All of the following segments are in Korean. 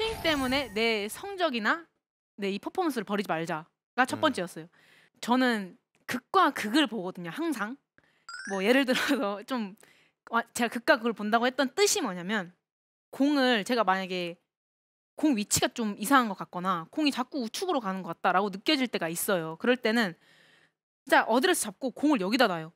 수익 때문에 내 성적이나 내 이 퍼포먼스를 버리지 말자가 첫 음. 번째였어요. 음. 저는 극과 극을 보거든요. 항상 뭐 예를 들어서 좀 제가 극과 극을 본다고 했던 뜻이 뭐냐면 공을 제가 만약에 공 위치가 좀 이상한 것 같거나 공이 자꾸 우측으로 가는 것 같다라고 느껴질 때가 있어요. 그럴 때는 진짜 어드레스 잡고 공을 여기다 놔요.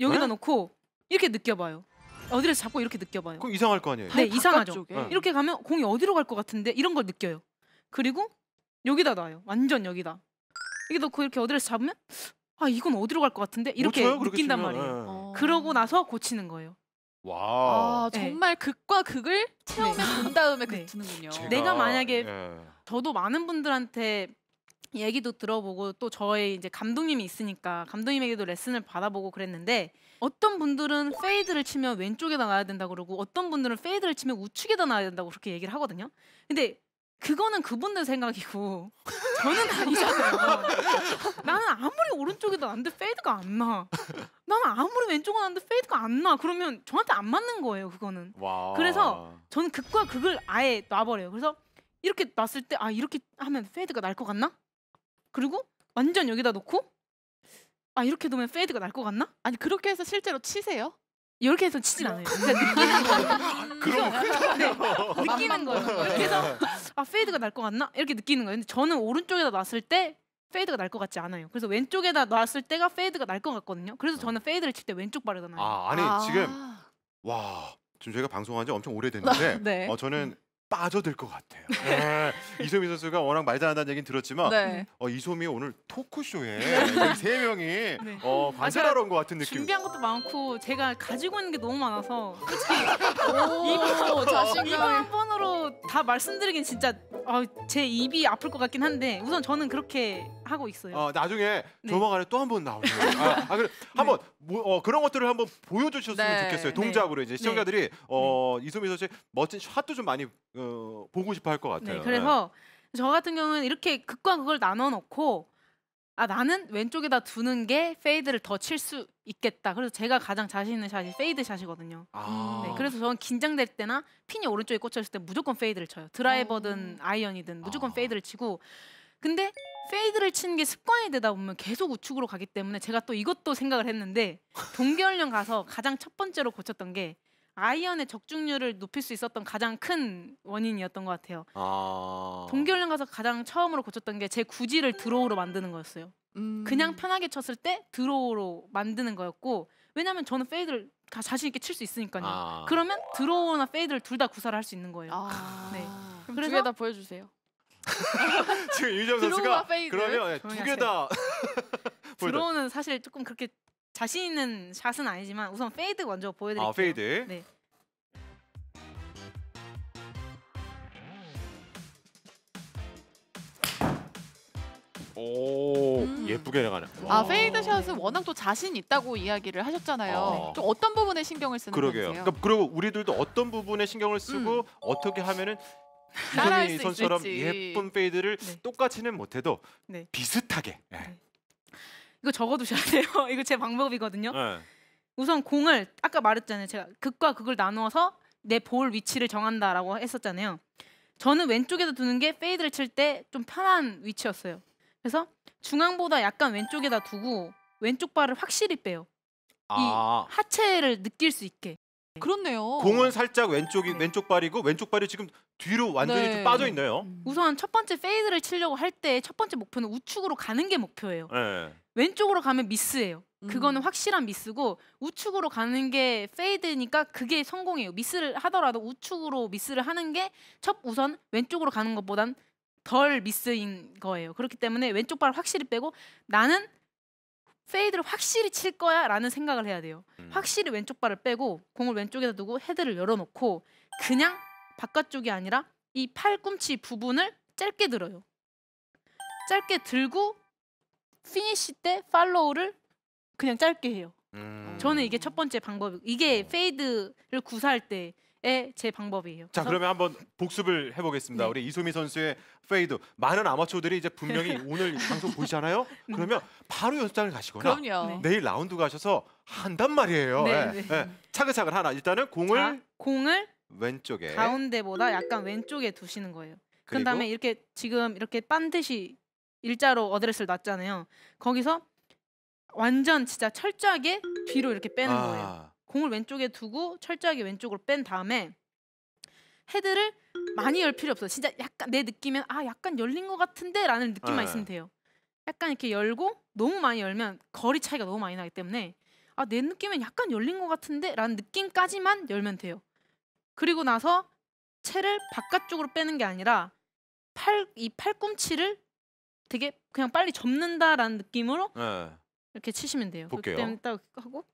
여기다 어? 놓고 이렇게 느껴봐요. 어디를 잡고 이렇게 느껴봐요. 그럼 이상할 거 아니에요? 네, 네 이상하죠. 네. 이렇게 가면 공이 어디로 갈 것 같은데 이런 걸 느껴요. 그리고 여기다 놔요. 완전 여기다. 이게 넣고 이렇게 어디를 잡으면 아 이건 어디로 갈 것 같은데 뭐 이렇게 쳐요? 느낀단 말이에요. 네. 어. 그러고 나서 고치는 거예요. 와 아, 네. 정말 극과 극을 체험해 본 네. 다음에 네. 그치는군요. 제가... 내가 만약에 예. 저도 많은 분들한테 얘기도 들어보고 또 저의 이제 감독님이 있으니까 감독님에게도 레슨을 받아보고 그랬는데 어떤 분들은 페이드를 치면 왼쪽에 나가야 된다 고 그러고 어떤 분들은 페이드를 치면 우측에다 나가야 된다고 그렇게 얘기를 하거든요. 근데 그거는 그분들 생각이고 저는 아니잖아요. 나는 아무리 오른쪽에도 는데 페이드가 안 나. 나는 아무리 왼쪽은 는데 페이드가 안 나. 그러면 저한테 안 맞는 거예요 그거는. 와. 그래서 저는 극과 극을 아예 놔버려요. 그래서 이렇게 놨을 때 아 이렇게 하면 페이드가 날 것 같나? 그리고 완전 여기다 놓고 아 이렇게 놓으면 페이드가 날 것 같나? 아니 그렇게 해서 실제로 치세요? 이렇게 해서 치진 않아요. 그러니까 느끼는 거예요. 느끼는 거예요. 이렇게 해서 아 페이드가 날 것 같나? 이렇게 느끼는 거예요. 근데 저는 오른쪽에다 놨을 때 페이드가 날 것 같지 않아요. 그래서 왼쪽에다 놨을 때가 페이드가 날 것 같거든요. 그래서 저는 페이드를 칠 때 왼쪽 발을다 놔요. 아 아니 아 지금 와 지금 저희가 방송한 지 엄청 오래됐는데 네. 어, 저는 빠져들 것 같아요. 네. 네. 이소미 선수가 워낙 말 잘한다는 얘기는 들었지만 네. 어, 이소미 오늘 토크쇼에 저세 네. 명이 네. 어, 아, 관찰하러 온것 같은 느낌. 준비한 것도 많고 제가 가지고 있는 게 너무 많아서 솔직히 이거, 자신감. 이거 한 번으로 다 말씀드리긴 진짜 아, 제 입이 아플 것 같긴 한데 우선 저는 그렇게 하고 있어요. 어, 나중에 네. 조만간에 또 한 번 나오네요. 아, 아 그래 한번 네. 뭐, 어, 그런 것들을 한번 보여주셨으면 네. 좋겠어요. 네. 동작으로 이제 네. 시청자들이 어, 이소미 선수 멋진 샷도 좀 많이 어, 보고 싶어 할 것 같아요. 그래서 저 같은 경우는 이렇게 극과 극을 나눠 놓고 아 나는 왼쪽에다 두는 게 페이드를 더 칠 수 있겠다. 그래서 제가 가장 자신 있는 샷이 페이드 샷이거든요. 아. 네, 그래서 저는 긴장될 때나 핀이 오른쪽에 꽂혔을때 무조건 페이드를 쳐요. 드라이버든 아. 아이언이든 무조건 아. 페이드를 치고 근데 페이드를 치는 게 습관이 되다 보면 계속 우측으로 가기 때문에 제가 또 이것도 생각을 했는데 동계훈련 가서 가장 첫 번째로 고쳤던 게 아이언의 적중률을 높일 수 있었던 가장 큰 원인이었던 것 같아요. 아... 동결올 가서 가장 처음으로 고쳤던 게 제 구질을 드로우로 만드는 거였어요. 음... 그냥 편하게 쳤을 때 드로우로 만드는 거였고 왜냐면 하 저는 페이드를 자신 있게 칠 수 있으니까요. 아... 그러면 드로우나 페이드를 둘 다 구사를 할 수 있는 거예요. 아... 네. 그럼 그래서... 두개 다 보여주세요. 지금 유정 선수가 그러면 두개 다. 드로우는 사실 조금 그렇게 자신 있는 샷은 아니지만 우선 페이드 먼저 보여드릴게요. 아, 페이드. 네. 오 음. 예쁘게 나가네. 아 페이드 샷은 워낙 또 자신 있다고 이야기를 하셨잖아요. 아. 네. 좀 어떤 부분에 신경을 쓰는 그러게요. 그러니까 그리고 우리들도 어떤 부분에 신경을 쓰고 음. 어떻게 하면은 이선민 선처럼 있을지. 예쁜 페이드를 네. 똑같이는 못해도 네. 비슷하게. 예. 네. 이거 적어두셔야 돼요. 이거 제 방법이거든요. 네. 우선 공을 아까 말했잖아요. 제가 극과 극을 나누어서 내 볼 위치를 정한다라고 했었잖아요. 저는 왼쪽에다 두는 게 페이드를 칠 때 좀 편한 위치였어요. 그래서 중앙보다 약간 왼쪽에다 두고 왼쪽 발을 확실히 빼요. 아. 이 하체를 느낄 수 있게. 그렇네요. 공은 살짝 왼쪽이 네. 왼쪽 발이고 왼쪽 발이 지금 뒤로 완전히 네. 좀 빠져 있네요. 음. 우선 첫 번째 페이드를 치려고 할 때 첫 번째 목표는 우측으로 가는 게 목표예요. 네. 왼쪽으로 가면 미스예요. 음. 그거는 음. 확실한 미스고 우측으로 가는 게 페이드니까 그게 성공이에요. 미스를 하더라도 우측으로 미스를 하는 게 첫 우선 왼쪽으로 가는 것보단 덜 미스인 거예요. 그렇기 때문에 왼쪽 발을 확실히 빼고 나는 페이드를 확실히 칠 거야 라는 생각을 해야 돼요. 음. 확실히 왼쪽 발을 빼고 공을 왼쪽에다 두고 헤드를 열어놓고 그냥 바깥쪽이 아니라 이 팔꿈치 부분을 짧게 들어요. 짧게 들고 피니시 때 팔로우를 그냥 짧게 해요. 음. 저는 이게 첫 번째 방법. 이게 페이드를 어. 구사할 때의 제 방법이에요. 자 그러면 한번 복습을 해보겠습니다. 네. 우리 이소미 선수의 페이드. 많은 아마추어들이 이제 분명히 오늘 방송 보시잖아요. 네. 그러면 바로 연습장을 가시거나 네. 내일 라운드 가셔서 한단 말이에요. 네, 예, 네. 예. 차근차근 하나. 일단은 공을 자, 공을 왼쪽에 가운데보다 약간 왼쪽에 두시는 거예요. 그 다음에 이렇게 지금 이렇게 반듯이 일자로 어드레스를 놨잖아요. 거기서 완전 진짜 철저하게 뒤로 이렇게 빼는 아. 거예요. 공을 왼쪽에 두고 철저하게 왼쪽으로 뺀 다음에 헤드를 많이 열 필요 없어. 진짜 약간 내 느낌엔 아 약간 열린 것 같은데라는 느낌만 아. 있으면 돼요. 약간 이렇게 열고 너무 많이 열면 거리 차이가 너무 많이 나기 때문에 아 내 느낌엔 약간 열린 것 같은데라는 느낌까지만 열면 돼요. 그리고 나서 채를 바깥쪽으로 빼는 게 아니라 팔 이 팔꿈치를 되게 그냥 빨리 접는다라는 느낌으로 네. 이렇게 치시면 돼요. 볼게요. 그때 딱 하고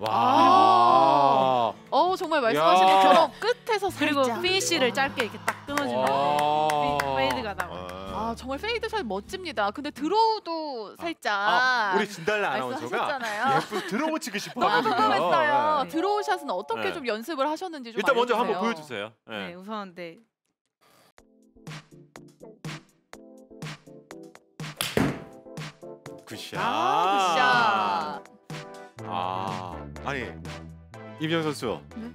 와. 어 정말 말씀하신 야. 것처럼 끝에서 살 그리고 피니쉬를 짧게 이렇게 딱 끊어주면 와. 페이드가 나와. 네. 아 정말 페이드 샷 멋집니다. 근데 드로우도 아. 살짝 아, 우리 진달라 아나운서가 말씀하셨잖아요. 예쁘 드로우 치고 싶어가지고요. 드로우 샷은 어떻게 네. 좀 연습을 하셨는지 좀 일단 먼저 알려주세요. 한번 보여주세요. 네. 네, 우선 네 굿샷. 아, 아, 아니 임현 선수. 네?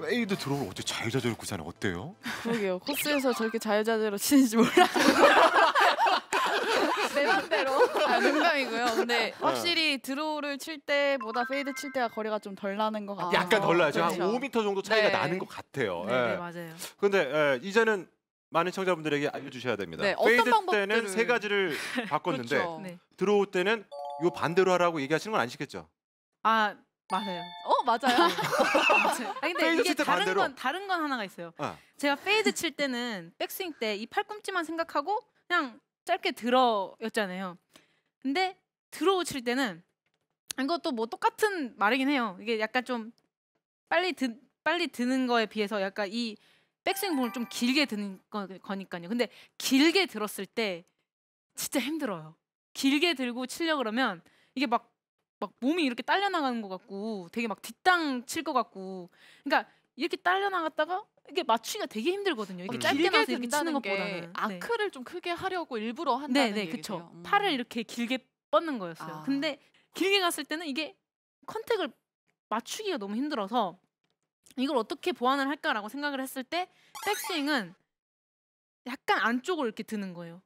페이드 드롭을 어째 자유자재로 구사는 어때요? 그러게요. 코스에서 저렇게 자유자재로 치는지 몰라. 내 맘대로. 아, 농이고요 근데 네. 확실히 드로우칠 때보다 페이드 칠 때가 거리가 좀 덜 나는 것 같아요. 약간 덜 나죠. 그렇죠. 한 5m 정도 차이가 네. 나는 것 같아요. 네, 네. 네 맞아요. 근데 에, 예, 이제는 많은 청자분들에게 알려주셔야 됩니다. 네, 어떤 페이드 방법들을- 때는 세 가지를 그렇죠. 바꿨는데 그렇죠. 네. 들어올 때는 요 반대로 하라고 얘기하시는 건 아니시겠죠? 아 맞아요. 어 맞아요. 네. 아요 근데 페이드 이게 다른 반대로? 건 다른 건 하나가 있어요. 아. 제가 페이드 칠 때는 백스윙 때 이 팔꿈치만 생각하고 그냥 짧게 들어였잖아요. 근데 들어오 칠 때는 이것도 뭐 똑같은 말이긴 해요. 이게 약간 좀 빨리 드 빨리 드는 거에 비해서 약간 이 백스윙 을좀 길게 드는 거니까요. 근데 길게 들었을 때 진짜 힘들어요. 길게 들고 치려 그러면 이게 막, 막 몸이 이렇게 딸려 나가는 것 같고 되게 막 뒷땅 칠것 같고 그러니까 이렇게 딸려 나갔다가 이게 맞추기가 되게 힘들거든요. 이게 렇 어, 음. 짧게 나서 이렇게 치는 것보다는 네. 아크를 네. 좀 크게 하려고 일부러 한다는 네네, 얘기죠. 음. 팔을 이렇게 길게 뻗는 거였어요. 아. 근데 길게 갔을 때는 이게 컨택을 맞추기가 너무 힘들어서 이걸 어떻게 보완을 할까라고 생각을 했을 때 백스윙은 약간 안쪽으로 이렇게 드는 거예요.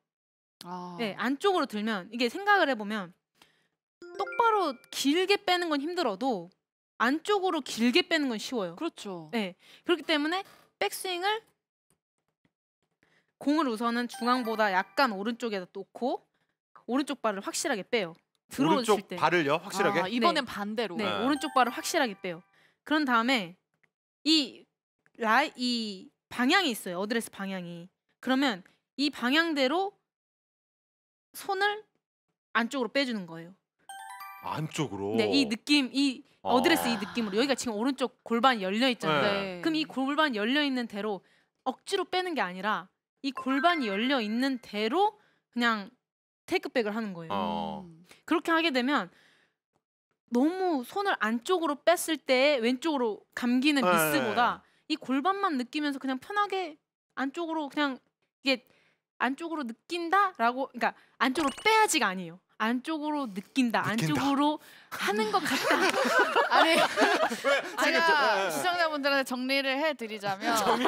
아. 네, 안쪽으로 들면 이게 생각을 해보면 똑바로 길게 빼는 건 힘들어도 안쪽으로 길게 빼는 건 쉬워요. 그렇죠. 네, 그렇기 때문에 백스윙을 공을 우선은 중앙보다 약간 오른쪽에다 놓고 오른쪽 발을 확실하게 빼요. 들어오실 때. 발을요? 확실하게? 아, 이번엔 네. 반대로. 네. 네. 오른쪽 발을 확실하게 빼요. 그런 다음에 이 라이 이 방향이 있어요. 어드레스 방향이. 그러면 이 방향대로 손을 안쪽으로 빼주는 거예요. 안쪽으로. 네, 이 느낌, 이 아. 어드레스 이 느낌으로 여기가 지금 오른쪽 골반이 열려 있잖아요. 네. 네. 그럼 이 골반 열려 있는 대로 억지로 빼는 게 아니라 이 골반이 열려 있는 대로 그냥 테이크백을 하는 거예요. 어. 그렇게 하게 되면 너무 손을 안쪽으로 뺐을 때 왼쪽으로 감기는 네. 예, 미스보다 예, 예. 이 골반만 느끼면서 그냥 편하게 안쪽으로 그냥 이게 안쪽으로 느낀다라고 그러니까 안쪽으로 빼야지가 아니에요. 안쪽으로 느낀다, 느낀다. 안쪽으로 하는 것 같다. 아니 제가 시청자분들한테 정리를 해드리자면 정리?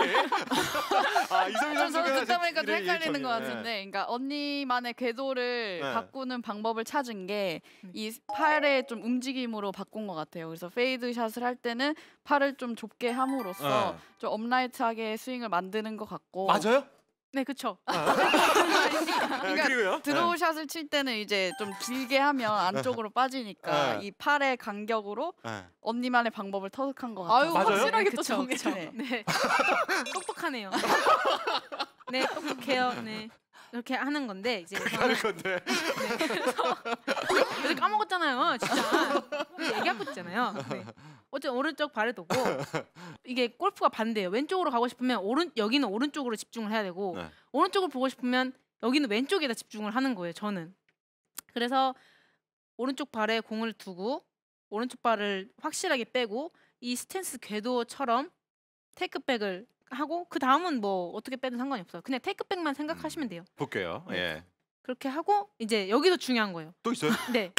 아 저는 듣다 보니까 좀 헷갈리는 것 같은데, 그러니까 언니만의 궤도를 네. 바꾸는 방법을 찾은 게이 음. 팔의 좀 움직임으로 바꾼 것 같아요. 그래서 페이드 샷을 할 때는 팔을 좀 좁게 함으로써 네. 좀 업라이트하게 스윙을 만드는 것 같고 맞아요? 네, 그쵸. 아. 그러니까 아, 그리고요? 드로우 네. 샷을 칠 때는 이제 좀 길게 하면 안쪽으로 네. 빠지니까 네. 이 팔의 간격으로 언니만의 방법을 터득한 것 같아요. 아유, 맞아요? 확실하게 네, 또 정해요. 네. 네. 똑똑하네요. 네, 똑똑해요. 네. 이렇게 하는 건데 이제 하는 건데 네, 그래서, 그래서 까먹었잖아요 진짜 얘기하고 있잖아요 네. 어쨌든 오른쪽 발에두고 이게 골프가 반대예요. 왼쪽으로 가고 싶으면 오른 여기는 오른쪽으로 집중을 해야 되고 네. 오른쪽을 보고 싶으면 여기는 왼쪽에다 집중을 하는 거예요. 저는 그래서 오른쪽 발에 공을 두고 오른쪽 발을 확실하게 빼고 이 스탠스 궤도처럼 테이크백을 하고 그 다음은 뭐 어떻게 빼든 상관이 없어요. 그냥 테이크백만 생각하시면 음, 돼요. 볼게요. 네. 예. 그렇게 하고 이제 여기서 중요한 거예요. 또 있어요? 네.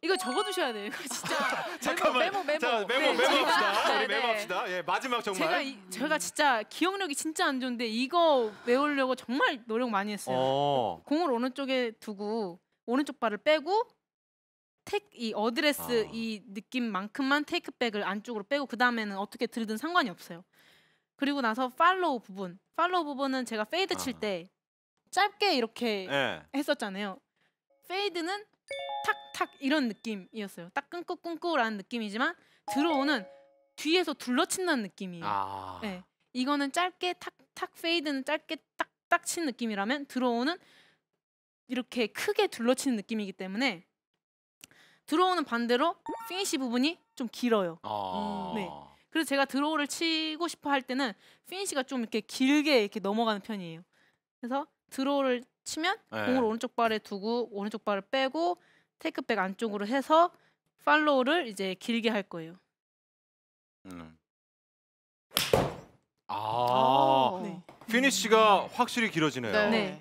이거 적어두셔야 돼요. 이거 진짜 아, 잠깐만. 메모 메모 자, 메모 네, 메모 합시다. 우리 네, 메모 네. 합시다. 예, 마지막 정말. 제가 이, 제가 진짜 기억력이 진짜 안 좋은데 이거 외우려고 정말 노력 많이 했어요. 어. 공을 오른쪽에 두고 오른쪽 발을 빼고 택이 어드레스 아. 이 느낌만큼만 테이크백을 안쪽으로 빼고 그 다음에는 어떻게 들든 상관이 없어요. 그리고 나서 팔로우 부분, 팔로우 부분은 제가 페이드 칠때 아. 짧게 이렇게 네. 했었잖아요. 페이드는 탁 탁탁 이런 느낌이었어요. 딱 끊고 끊고라는 느낌이지만 들어오는 뒤에서 둘러친다는 느낌이에요. 아. 네. 이거는 짧게 탁탁 페이드는 짧게 딱딱 친 느낌이라면 들어오는 이렇게 크게 둘러치는 느낌이기 때문에 들어오는 반대로 피니시 부분이 좀 길어요. 아. 음, 네. 그래서 제가 드로우를 치고 싶어 할 때는 피니시가 좀 이렇게 길게 이렇게 넘어가는 편이에요. 그래서 드로우를 치면 네. 공을 오른쪽 발에 두고 오른쪽 발을 빼고 테이크백 안쪽으로 해서 팔로우를 이제 길게 할 거예요. 음. 아, 아. 네. 피니시가 확실히 길어지네요. 네. 네.